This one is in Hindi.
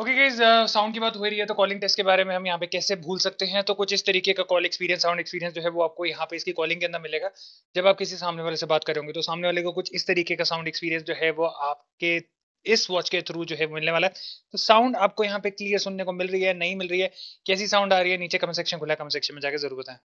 ओके गाइज साउंड की बात हो रही है तो कॉलिंग टेस्ट के बारे में हम यहाँ पे कैसे भूल सकते हैं तो कुछ इस तरीके का कॉल एक्सपीरियंस साउंड एक्सपीरियंस जो है वो आपको यहाँ पे इसकी कॉलिंग के अंदर मिलेगा जब आप किसी सामने वाले से बात करेंगे तो सामने वाले को कुछ इस तरीके का साउंड एक्सपीरियंस जो है वो आपके इस वॉच के थ्रू जो है मिलने वाला है तो साउंड आपको यहाँ पे क्लियर सुनने को मिल रही है नहीं मिल रही है कैसी साउंड आ रही है नीचे कमेंट सेक्शन खुला कमेंट सेक्शन में जाकर जरूर बताएं